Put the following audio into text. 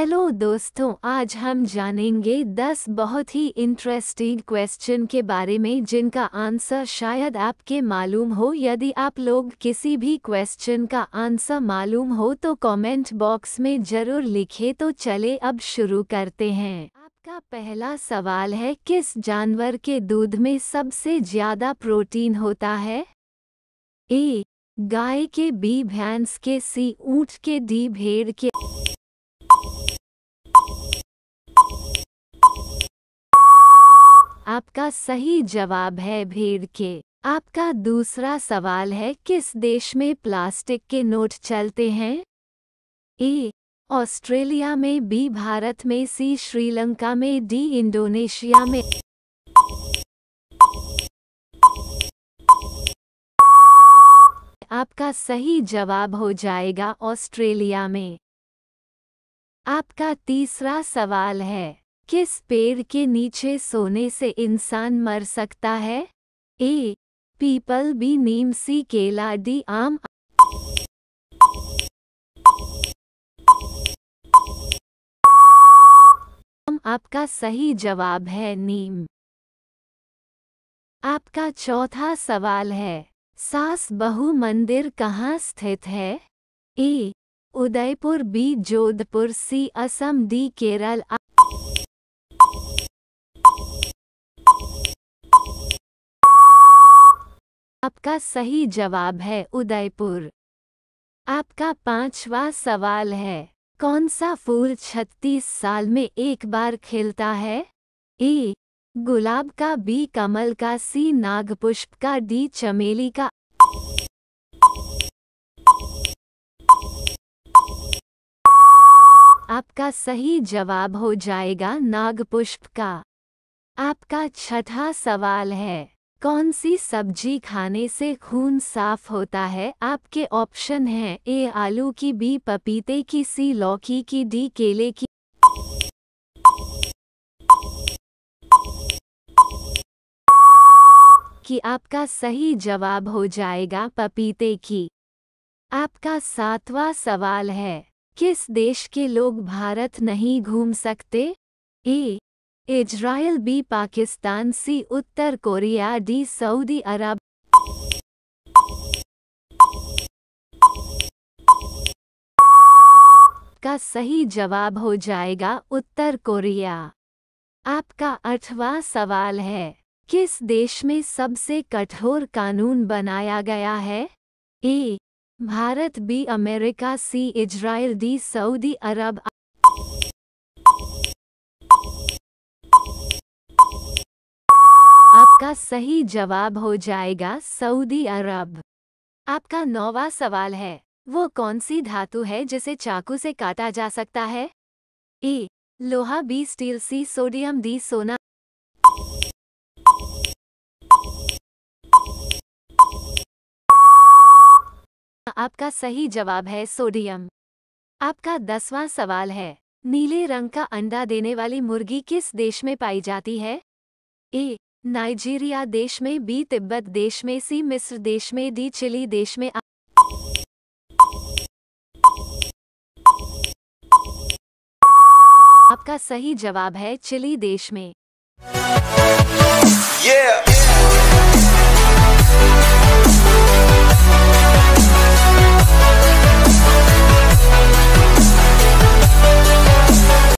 Hello दोस्तों आज हम जानेंगे 10 बहुत ही इंटरेस्टिंग क्वेश्चन के बारे में जिनका आंसर शायद आपके मालूम हो यदि आप लोग किसी भी क्वेश्चन का आंसर मालूम हो तो कमेंट बॉक्स में जरूर लिखे तो चले अब शुरू करते हैं आपका पहला सवाल है किस जानवर के दूध में सबसे ज्यादा प्रोटीन होता है ए गाय के बी भैंस के सी ऊंट के डी भेड़ के आपका सही जवाब है भीड़ के आपका दूसरा सवाल है किस देश में प्लास्टिक के नोट चलते हैं ए ऑस्ट्रेलिया में बी भारत में सी श्रीलंका में डी इंडोनेशिया में आपका सही जवाब हो जाएगा ऑस्ट्रेलिया में आपका तीसरा सवाल है किस पेड़ के नीचे सोने से इंसान मर सकता है ए पीपल बी नीम सी केला डी आम आपका सही जवाब है नीम आपका चौथा सवाल है सास बहु मंदिर कहाँ स्थित है A Udaipur B Jodhpur C Assam D Kerala आ आपका सही जवाब है उदयपुर आपका पांचवा सवाल है कौन सा फूल छत्तीस साल में एक बार खिलता है ए गुलाब का बी कमल का सी नागपुष्प का डी चमेली का आपका सही जवाब हो जाएगा नागपुष्प का आपका छठा सवाल है कौन सी सब्जी खाने से खून साफ होता है आपके ऑप्शन हैं ए आलू की बी पपीते की सी लौकी की डी केले की कि आपका सही जवाब हो जाएगा पपीते की आपका सातवां सवाल है किस देश के लोग भारत नहीं घूम सकते A Israel B Pakistan C उत्तर कोरिया डी सऊदी अरब का सही जवाब हो जाएगा उत्तर कोरिया आपका अठवा सवाल है किस देश में सबसे कठोर कानून बनाया गया है A Bharat B America C Israel D Saudi Arab इसका सही जवाब हो जाएगा सऊदी अरब आपका नौवा सवाल है वो कौन सी धातु है जिसे चाकू से काटा जा सकता है ए लोहा B steel C sodium D सोना आपका सही जवाब है सोडियम आपका दसवां सवाल है नीले रंग का अंडा देने वाली मुर्गी किस देश में पाई जाती है ए नाइजीरिया देश में बी तिब्बत देश में सी मिस्र देश में डी चिली देश में आ... आपका सही जवाब है चिली देश में yeah!